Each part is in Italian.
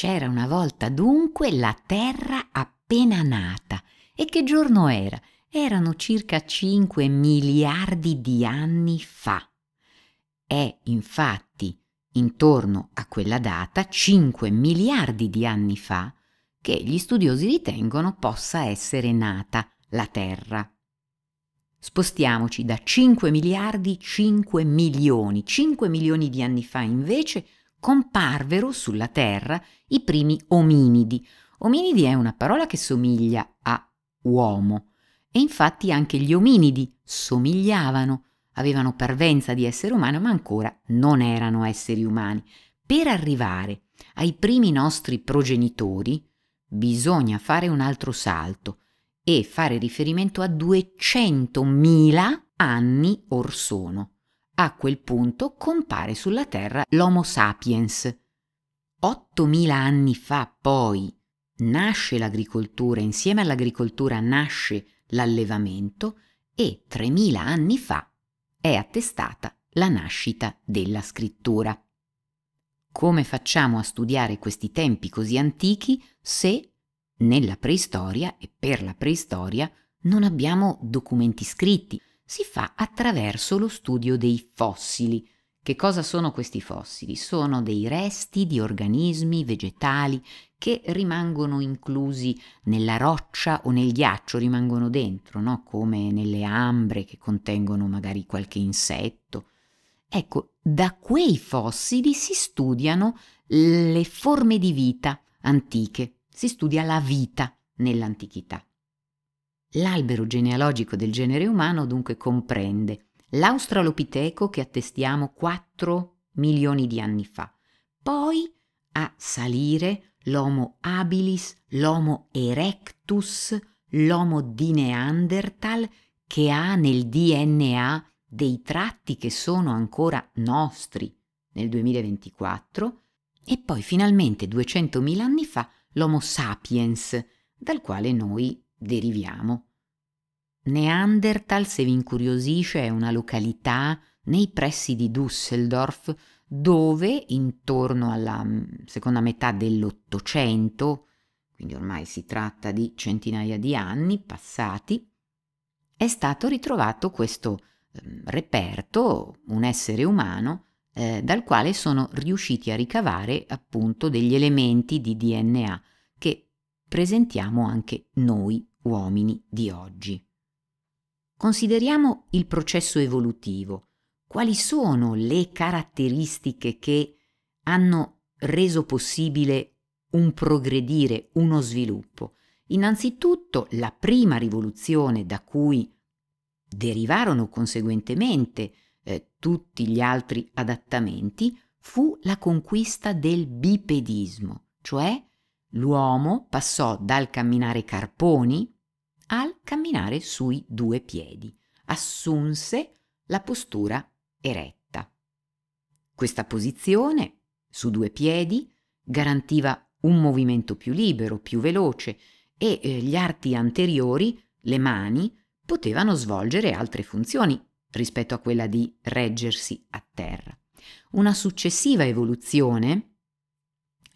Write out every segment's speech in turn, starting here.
C'era una volta dunque la terra appena nata. E che giorno era? Erano circa 5 miliardi di anni fa. È infatti intorno a quella data, 5 miliardi di anni fa, che gli studiosi ritengono possa essere nata la Terra. Spostiamoci da 5 miliardi 5 milioni. 5 milioni di anni fa invece comparvero sulla Terra i primi ominidi. Ominidi è una parola che somiglia a uomo e infatti anche gli ominidi somigliavano, avevano parvenza di essere umano ma ancora non erano esseri umani. Per arrivare ai primi nostri progenitori bisogna fare un altro salto e fare riferimento a 200.000 anni or sono. A quel punto compare sulla Terra l'Homo sapiens. 8.000 anni fa poi nasce l'agricoltura, insieme all'agricoltura nasce l'allevamento e 3.000 anni fa è attestata la nascita della scrittura. Come facciamo a studiare questi tempi così antichi se nella preistoria e per la preistoria non abbiamo documenti scritti, si fa attraverso lo studio dei fossili. Che cosa sono questi fossili? Sono dei resti di organismi vegetali che rimangono inclusi nella roccia o nel ghiaccio, rimangono dentro, no? come nelle ambre che contengono magari qualche insetto. Ecco, da quei fossili si studiano le forme di vita antiche, si studia la vita nell'antichità. L'albero genealogico del genere umano dunque comprende l'australopiteco che attestiamo 4 milioni di anni fa, poi a salire l'Homo habilis, l'Homo erectus, l'Homo di Neanderthal che ha nel DNA dei tratti che sono ancora nostri nel 2024 e poi finalmente 200.000 anni fa l'Homo sapiens, dal quale noi deriviamo. Neanderthal, se vi incuriosisce, è una località nei pressi di Düsseldorf dove intorno alla mm, seconda metà dell'Ottocento, quindi ormai si tratta di centinaia di anni passati, è stato ritrovato questo mm, reperto, un essere umano, eh, dal quale sono riusciti a ricavare appunto degli elementi di DNA che presentiamo anche noi uomini di oggi. Consideriamo il processo evolutivo. Quali sono le caratteristiche che hanno reso possibile un progredire, uno sviluppo? Innanzitutto la prima rivoluzione da cui derivarono conseguentemente eh, tutti gli altri adattamenti fu la conquista del bipedismo, cioè l'uomo passò dal camminare carponi al camminare sui due piedi. Assunse la postura eretta. Questa posizione, su due piedi, garantiva un movimento più libero, più veloce e eh, gli arti anteriori, le mani, potevano svolgere altre funzioni rispetto a quella di reggersi a terra. Una successiva evoluzione,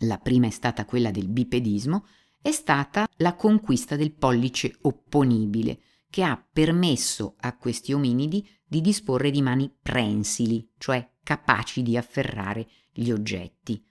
la prima è stata quella del bipedismo, è stata la conquista del pollice opponibile, che ha permesso a questi ominidi di disporre di mani prensili, cioè capaci di afferrare gli oggetti.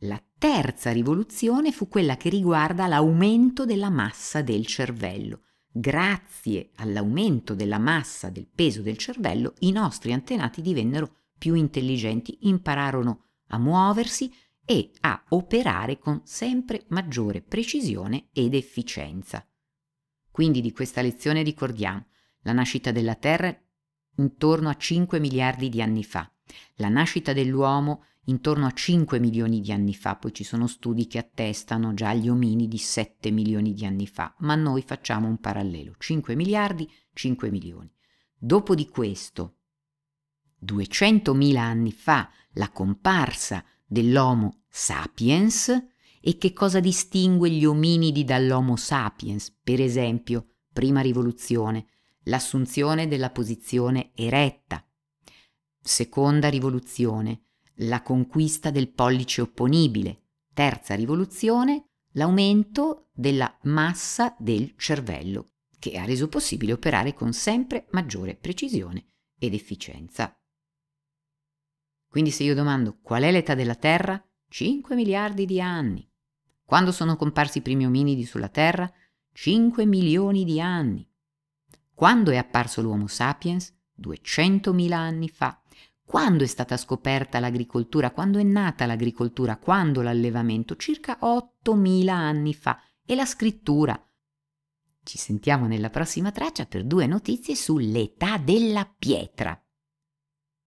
La terza rivoluzione fu quella che riguarda l'aumento della massa del cervello. Grazie all'aumento della massa del peso del cervello, i nostri antenati divennero più intelligenti, impararono a muoversi e a operare con sempre maggiore precisione ed efficienza. Quindi di questa lezione ricordiamo la nascita della Terra intorno a 5 miliardi di anni fa, la nascita dell'uomo intorno a 5 milioni di anni fa, poi ci sono studi che attestano già gli ominidi di 7 milioni di anni fa, ma noi facciamo un parallelo, 5 miliardi, 5 milioni. Dopo di questo, 200 mila anni fa, la comparsa dell'Homo sapiens e che cosa distingue gli ominidi dall'Homo sapiens, per esempio, prima rivoluzione, l'assunzione della posizione eretta, seconda rivoluzione, la conquista del pollice opponibile, terza rivoluzione, l'aumento della massa del cervello, che ha reso possibile operare con sempre maggiore precisione ed efficienza. Quindi se io domando qual è l'età della Terra, 5 miliardi di anni. Quando sono comparsi i primi ominidi sulla Terra? 5 milioni di anni. Quando è apparso l'uomo sapiens? 200.000 anni fa. Quando è stata scoperta l'agricoltura? Quando è nata l'agricoltura? Quando l'allevamento? Circa 8.000 anni fa. E la scrittura? Ci sentiamo nella prossima traccia per due notizie sull'età della pietra.